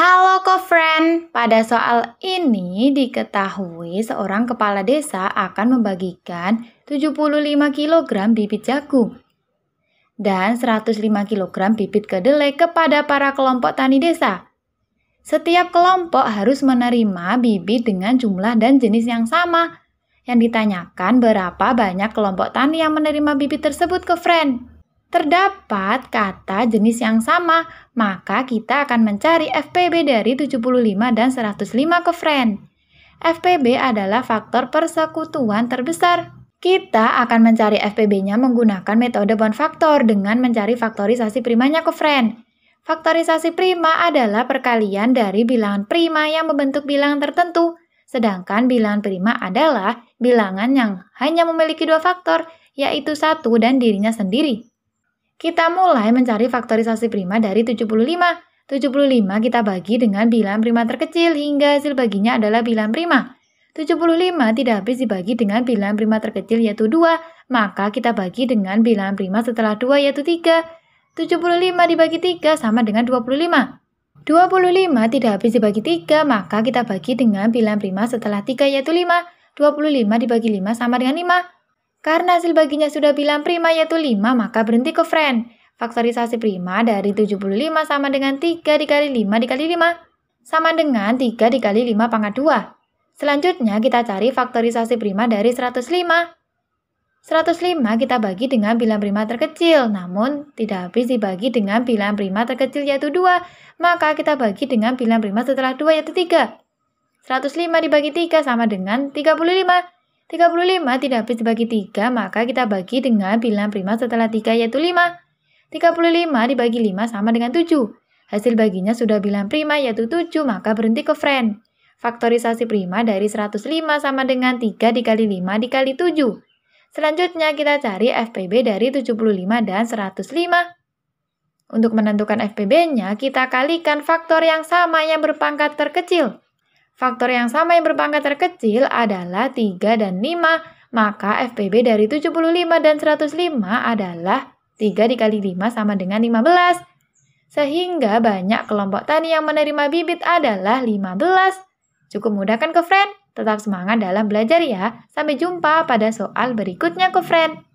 Halo co-friend, pada soal ini diketahui seorang kepala desa akan membagikan 75 kg bibit jagung dan 105 kg bibit kedelai kepada para kelompok tani desa. Setiap kelompok harus menerima bibit dengan jumlah dan jenis yang sama. Yang ditanyakan berapa banyak kelompok tani yang menerima bibit tersebut ke friend terdapat kata jenis yang sama, maka kita akan mencari FPB dari 75 dan 105 ke friend. FPB adalah faktor persekutuan terbesar. Kita akan mencari FPB-nya menggunakan metode bond faktor dengan mencari faktorisasi primanya ke friend. Faktorisasi prima adalah perkalian dari bilangan prima yang membentuk bilangan tertentu, sedangkan bilangan prima adalah bilangan yang hanya memiliki dua faktor, yaitu satu dan dirinya sendiri. Kita mulai mencari faktorisasi prima dari 75. 75 kita bagi dengan bilangan prima terkecil hingga hasil baginya adalah bilangan prima. 75 tidak habis dibagi dengan bilangan prima terkecil yaitu 2, maka kita bagi dengan bilangan prima setelah 2 yaitu 3. 75 dibagi 3 sama dengan 25. 25 tidak habis dibagi 3, maka kita bagi dengan bilangan prima setelah 3 yaitu 5. 25 dibagi 5 sama dengan 5. Karena hasil baginya sudah bilang prima yaitu 5, maka berhenti ke friend. Faktorisasi prima dari 75 sama dengan 3 dikali 5 dikali 5. Sama dengan 3 dikali 5 pangkat 2. Selanjutnya kita cari faktorisasi prima dari 105. 105 kita bagi dengan bilang prima terkecil, namun tidak habis dibagi dengan bilang prima terkecil yaitu 2, maka kita bagi dengan bilang prima setelah 2 yaitu 3. 105 dibagi 3 sama dengan 35. 35 tidak habis dibagi 3, maka kita bagi dengan bilangan prima setelah 3 yaitu 5. 35 dibagi 5 sama dengan 7. Hasil baginya sudah bilangan prima yaitu 7, maka berhenti ke friend. Faktorisasi prima dari 105 sama dengan 3 dikali 5 dikali 7. Selanjutnya kita cari FPB dari 75 dan 105. Untuk menentukan FPB-nya, kita kalikan faktor yang sama yang berpangkat terkecil. Faktor yang sama yang berpangkat terkecil adalah 3 dan 5, maka FPB dari 75 dan 105 adalah 3 dikali 5 sama dengan 15. Sehingga banyak kelompok tani yang menerima bibit adalah 15. Cukup mudah kan ke friend? Tetap semangat dalam belajar ya. Sampai jumpa pada soal berikutnya ke friend.